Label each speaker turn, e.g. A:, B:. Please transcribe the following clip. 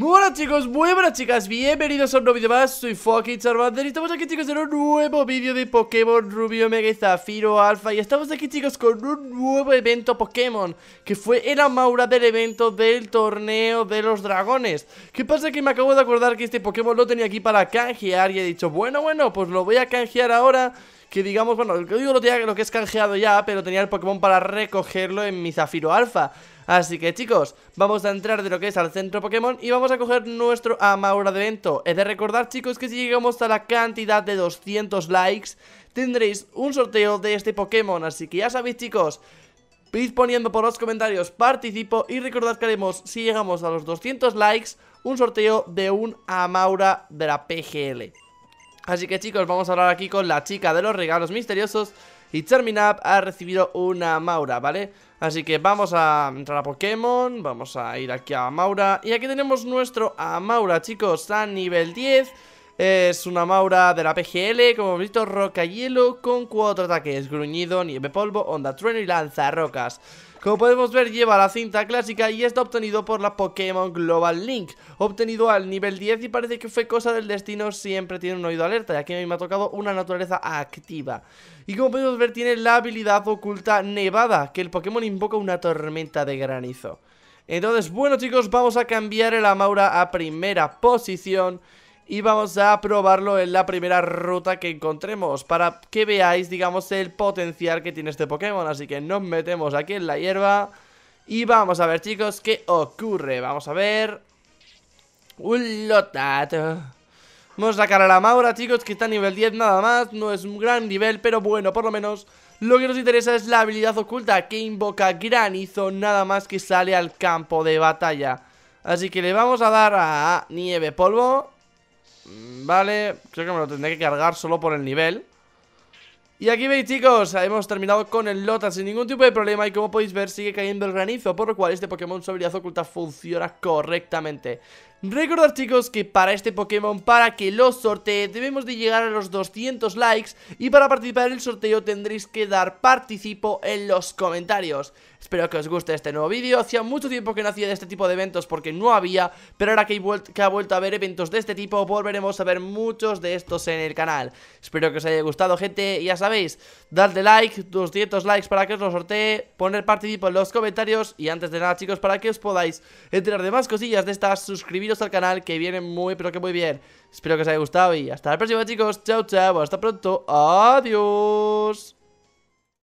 A: Muy buenas chicos, muy buenas chicas, bienvenidos a un nuevo vídeo más, soy fucking Charmander y estamos aquí chicos en un nuevo vídeo de Pokémon Rubio Mega Zafiro Alpha Y estamos aquí chicos con un nuevo evento Pokémon, que fue el maura del evento del torneo de los dragones ¿Qué pasa? Que me acabo de acordar que este Pokémon lo tenía aquí para canjear y he dicho, bueno bueno, pues lo voy a canjear ahora que digamos, bueno, el código lo tenía lo que es canjeado ya, pero tenía el Pokémon para recogerlo en mi Zafiro Alfa. Así que chicos, vamos a entrar de lo que es al centro Pokémon y vamos a coger nuestro Amaura de evento. He de recordar chicos que si llegamos a la cantidad de 200 likes, tendréis un sorteo de este Pokémon. Así que ya sabéis chicos, pid poniendo por los comentarios participo y recordad que haremos, si llegamos a los 200 likes, un sorteo de un Amaura de la PGL. Así que chicos, vamos a hablar aquí con la chica de los regalos misteriosos y Terminap ha recibido una Maura, ¿vale? Así que vamos a entrar a Pokémon, vamos a ir aquí a Maura Y aquí tenemos nuestro Maura, chicos, a nivel 10 es una Maura de la PGL, como hemos visto, roca hielo con cuatro ataques, gruñido, nieve polvo, onda trueno y lanza rocas. Como podemos ver lleva la cinta clásica y está obtenido por la Pokémon Global Link Obtenido al nivel 10 y parece que fue cosa del destino siempre tiene un oído alerta Y aquí me ha tocado una naturaleza activa Y como podemos ver tiene la habilidad oculta Nevada Que el Pokémon invoca una tormenta de granizo Entonces bueno chicos vamos a cambiar el Maura a primera posición y vamos a probarlo en la primera ruta que encontremos para que veáis, digamos, el potencial que tiene este Pokémon. Así que nos metemos aquí en la hierba y vamos a ver, chicos, qué ocurre. Vamos a ver... Un lotato. Vamos a sacar a la Maura, chicos, que está a nivel 10 nada más. No es un gran nivel, pero bueno, por lo menos... Lo que nos interesa es la habilidad oculta que invoca granizo nada más que sale al campo de batalla. Así que le vamos a dar a nieve polvo Mm, vale, creo que me lo tendré que cargar solo por el nivel y aquí veis chicos, hemos terminado con el Lota sin ningún tipo de problema y como podéis ver sigue cayendo el granizo Por lo cual este Pokémon su habilidad oculta funciona correctamente Recordad chicos que para este Pokémon, para que lo sortee, debemos de llegar a los 200 likes y para participar en el sorteo tendréis que dar participo en los comentarios. Espero que os guste este nuevo vídeo, hacía mucho tiempo que no hacía de este tipo de eventos porque no había, pero ahora que, ha vuelto a haber eventos de este tipo volveremos a ver muchos de estos en el canal. Espero que os haya gustado gente, ya sabéis, dadle like, 200 likes para que os lo sortee, poner participo en los comentarios y antes de nada chicos para que os podáis enterar de más cosillas de estas, suscribiros al canal que viene muy, pero que muy bien. Espero que os haya gustado y hasta la próxima, chicos. Chao, chao. Hasta pronto. Adiós.